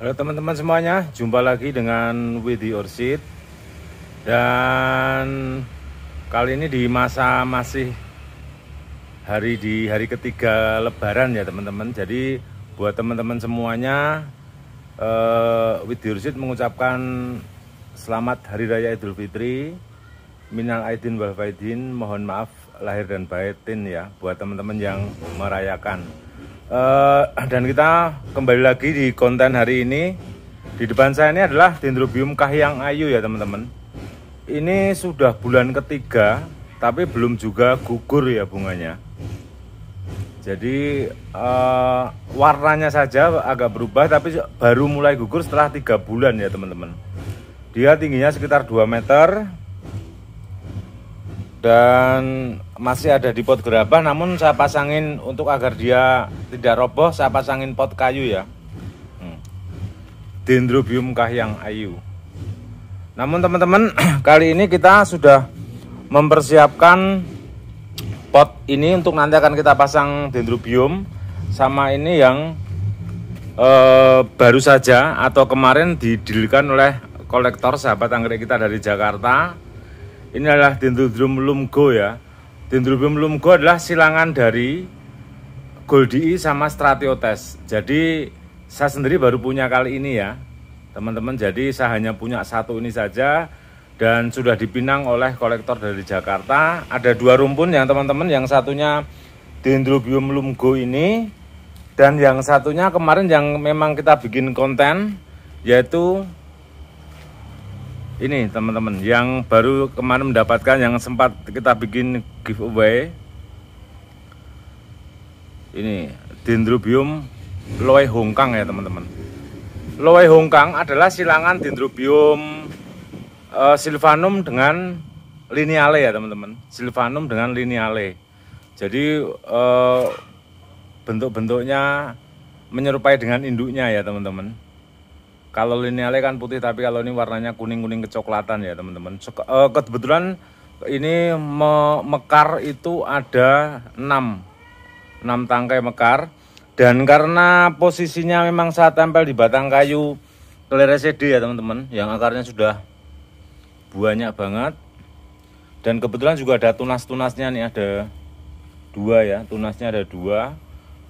Halo teman-teman semuanya, jumpa lagi dengan Widi Orsit Dan kali ini di masa masih hari di hari ketiga lebaran ya teman-teman Jadi buat teman-teman semuanya uh, Widi Orsid mengucapkan selamat Hari Raya Idul Fitri Minal Aidin wal Faidin, mohon maaf lahir dan batin ya Buat teman-teman yang merayakan Uh, dan kita kembali lagi di konten hari ini. Di depan saya ini adalah Dendrobium kahyang ayu ya teman-teman. Ini sudah bulan ketiga, tapi belum juga gugur ya bunganya. Jadi uh, warnanya saja agak berubah, tapi baru mulai gugur setelah tiga bulan ya teman-teman. Dia tingginya sekitar 2 meter, dan masih ada di pot gerabah namun saya pasangin untuk agar dia tidak roboh saya pasangin pot kayu ya hmm. dendrobium kahyang ayu namun teman-teman kali ini kita sudah mempersiapkan pot ini untuk nanti akan kita pasang dendrobium sama ini yang e, baru saja atau kemarin didilkan oleh kolektor sahabat anggrek kita dari Jakarta ini adalah dendrobium lumgo ya dendrobium lumgo adalah silangan dari goldii e sama stratiotes jadi saya sendiri baru punya kali ini ya teman-teman jadi saya hanya punya satu ini saja dan sudah dipinang oleh kolektor dari Jakarta ada dua rumpun yang teman-teman yang satunya dendrobium lumgo ini dan yang satunya kemarin yang memang kita bikin konten yaitu ini teman-teman yang baru kemarin mendapatkan yang sempat kita bikin giveaway ini dendrobium loe hongkang ya teman-teman loe hongkang adalah silangan dendrobium uh, eh, silvanum dengan lineale ya teman-teman silvanum dengan lineale jadi uh, bentuk-bentuknya menyerupai dengan induknya ya teman-teman kalau linealnya kan putih tapi kalau ini warnanya kuning-kuning kecoklatan ya teman-teman. Eh, kebetulan ini me mekar itu ada 6 6 tangkai mekar dan karena posisinya memang saya tempel di batang kayu kelere CD ya teman-teman yang akarnya sudah banyak banget dan kebetulan juga ada tunas-tunasnya nih ada dua ya tunasnya ada dua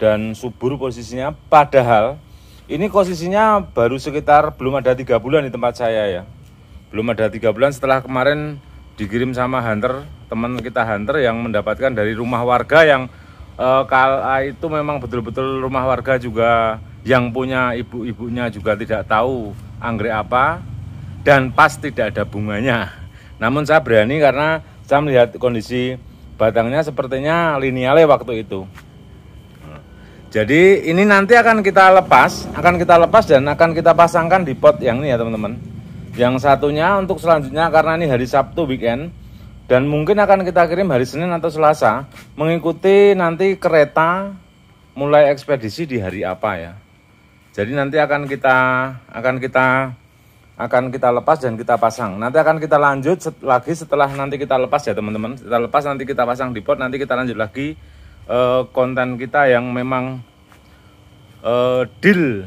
dan subur posisinya padahal ini posisinya baru sekitar belum ada tiga bulan di tempat saya ya. Belum ada tiga bulan setelah kemarin dikirim sama hunter teman kita hunter yang mendapatkan dari rumah warga yang e, kala itu memang betul-betul rumah warga juga yang punya ibu-ibunya juga tidak tahu anggrek apa dan pas tidak ada bunganya. Namun saya berani karena saya melihat kondisi batangnya sepertinya lineale waktu itu. Jadi ini nanti akan kita lepas, akan kita lepas dan akan kita pasangkan di pot yang ini ya teman-teman. Yang satunya untuk selanjutnya karena ini hari Sabtu weekend dan mungkin akan kita kirim hari Senin atau Selasa mengikuti nanti kereta mulai ekspedisi di hari apa ya. Jadi nanti akan kita akan kita akan kita lepas dan kita pasang. Nanti akan kita lanjut lagi setelah nanti kita lepas ya teman-teman. Kita lepas nanti kita pasang di pot, nanti kita lanjut lagi uh, konten kita yang memang uh, deal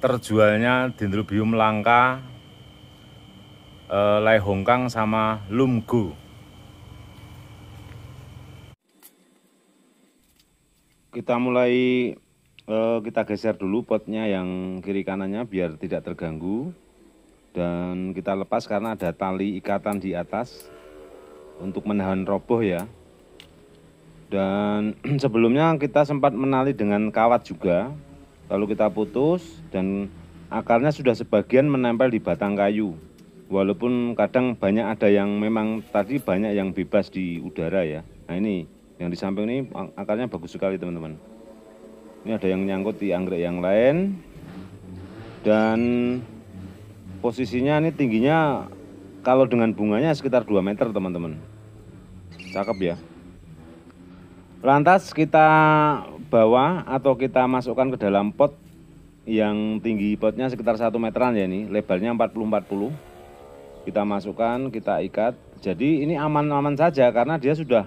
terjualnya dendrobium langka uh, lai hongkang sama Lumgu kita mulai uh, kita geser dulu potnya yang kiri kanannya biar tidak terganggu dan kita lepas karena ada tali ikatan di atas untuk menahan roboh ya dan sebelumnya kita sempat menali dengan kawat juga lalu kita putus dan akarnya sudah sebagian menempel di batang kayu walaupun kadang banyak ada yang memang tadi banyak yang bebas di udara ya nah ini yang di samping ini akarnya bagus sekali teman-teman ini ada yang nyangkut di anggrek yang lain dan posisinya ini tingginya kalau dengan bunganya sekitar 2 meter teman-teman cakep ya Lantas kita bawa atau kita masukkan ke dalam pot yang tinggi potnya sekitar 1 meteran ya ini, lebarnya 40-40. Kita masukkan, kita ikat. Jadi ini aman-aman saja karena dia sudah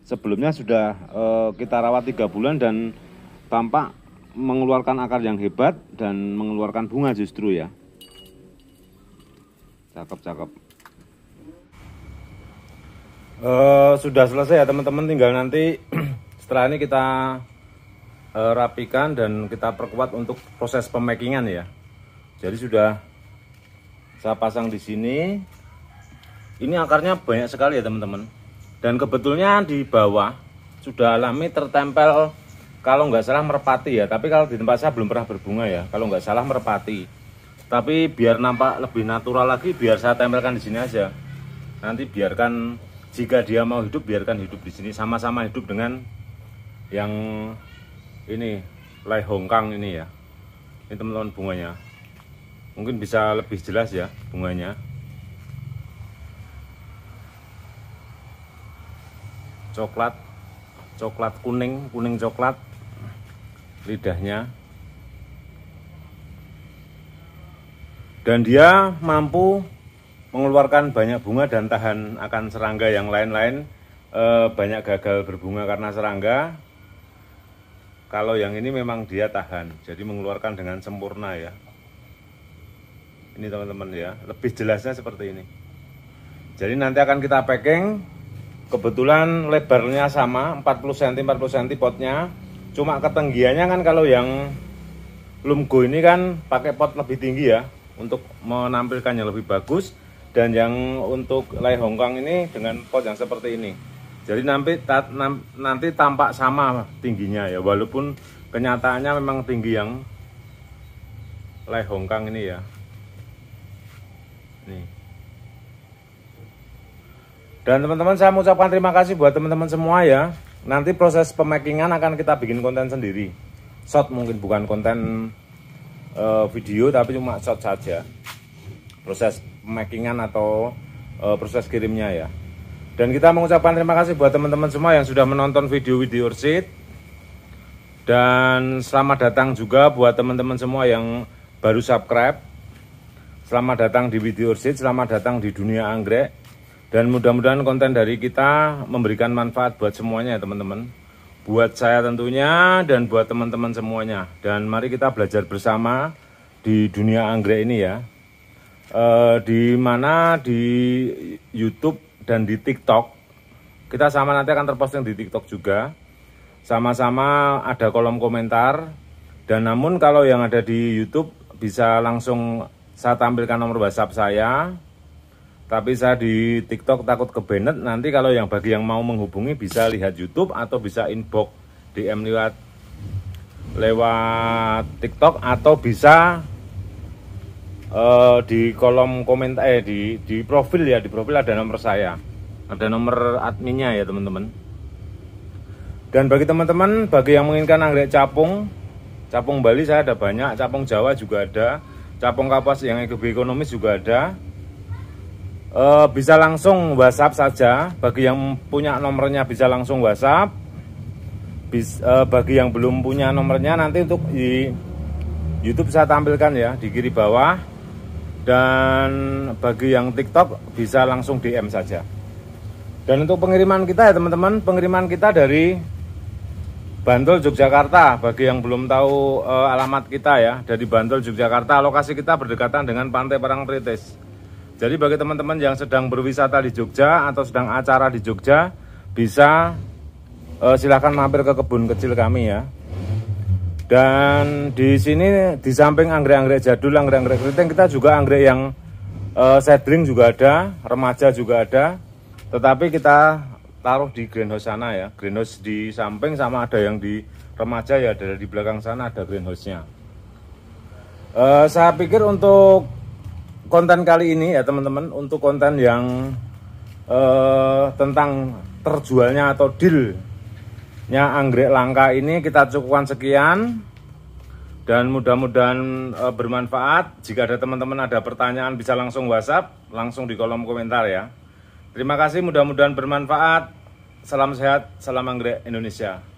sebelumnya sudah e, kita rawat tiga bulan dan tampak mengeluarkan akar yang hebat dan mengeluarkan bunga justru ya. Cakep-cakep uh, sudah selesai ya teman-teman tinggal nanti setelah ini kita uh, rapikan dan kita perkuat untuk proses pemakingan ya jadi sudah saya pasang di sini ini akarnya banyak sekali ya teman-teman dan kebetulnya di bawah sudah alami tertempel kalau nggak salah merpati ya tapi kalau di tempat saya belum pernah berbunga ya kalau nggak salah merpati tapi biar nampak lebih natural lagi biar saya tempelkan di sini aja nanti biarkan jika dia mau hidup biarkan hidup di sini sama-sama hidup dengan yang ini lai hongkang ini ya ini teman-teman bunganya mungkin bisa lebih jelas ya bunganya coklat coklat kuning kuning coklat lidahnya dan dia mampu mengeluarkan banyak bunga dan tahan akan serangga yang lain-lain e, banyak gagal berbunga karena serangga kalau yang ini memang dia tahan jadi mengeluarkan dengan sempurna ya ini teman-teman ya lebih jelasnya seperti ini jadi nanti akan kita packing kebetulan lebarnya sama 40 cm 40 cm potnya cuma ketenggiannya kan kalau yang lumgo ini kan pakai pot lebih tinggi ya untuk menampilkannya lebih bagus dan yang untuk lay Hongkong ini dengan pot yang seperti ini jadi nanti nanti tampak sama tingginya ya walaupun kenyataannya memang tinggi yang lay Hongkong ini ya nih dan teman-teman saya mengucapkan terima kasih buat teman-teman semua ya nanti proses pemakingan akan kita bikin konten sendiri shot mungkin bukan konten eh, video tapi cuma shot saja proses makingan atau e, proses kirimnya ya. Dan kita mengucapkan terima kasih buat teman-teman semua yang sudah menonton video-video Orchid. Dan selamat datang juga buat teman-teman semua yang baru subscribe. Selamat datang di video Orchid, selamat datang di dunia anggrek. Dan mudah-mudahan konten dari kita memberikan manfaat buat semuanya ya teman-teman. Buat saya tentunya dan buat teman-teman semuanya. Dan mari kita belajar bersama di dunia anggrek ini ya uh, di mana di YouTube dan di TikTok kita sama nanti akan terposting di TikTok juga sama-sama ada kolom komentar dan namun kalau yang ada di YouTube bisa langsung saya tampilkan nomor WhatsApp saya tapi saya di TikTok takut kebenet nanti kalau yang bagi yang mau menghubungi bisa lihat YouTube atau bisa inbox DM lewat lewat TikTok atau bisa uh, di kolom komentar eh di di profil ya di profil ada nomor saya ada nomor adminnya ya teman-teman dan bagi teman-teman bagi yang menginginkan anggrek capung capung Bali saya ada banyak capung Jawa juga ada capung kapas yang ekonomis juga ada e, bisa langsung WhatsApp saja bagi yang punya nomornya bisa langsung WhatsApp bis, e, bagi yang belum punya nomornya nanti untuk di YouTube saya tampilkan ya di kiri bawah dan bagi yang TikTok bisa langsung DM saja. Dan untuk pengiriman kita ya teman-teman, pengiriman kita dari Bantul Yogyakarta bagi yang belum tahu e, alamat kita ya dari Bantul Yogyakarta lokasi kita berdekatan dengan Pantai Parangtritis. Jadi bagi teman-teman yang sedang berwisata di Jogja atau sedang acara di Jogja bisa e, eh, silahkan mampir ke kebun kecil kami ya. Dan di sini di samping anggrek-anggrek jadul, anggrek-anggrek keriting kita juga anggrek yang uh, eh, sedring juga ada, remaja juga ada. Tetapi kita taruh di greenhouse sana ya. Greenhouse di samping sama ada yang di remaja ya, ada di belakang sana ada greenhouse-nya. Uh, saya pikir untuk konten kali ini ya teman-teman, untuk konten yang uh, tentang terjualnya atau deal nya anggrek langka ini kita cukupkan sekian dan mudah-mudahan e, bermanfaat. Jika ada teman-teman ada pertanyaan bisa langsung WhatsApp, langsung di kolom komentar ya. Terima kasih, mudah-mudahan bermanfaat. Salam sehat, salam anggrek Indonesia.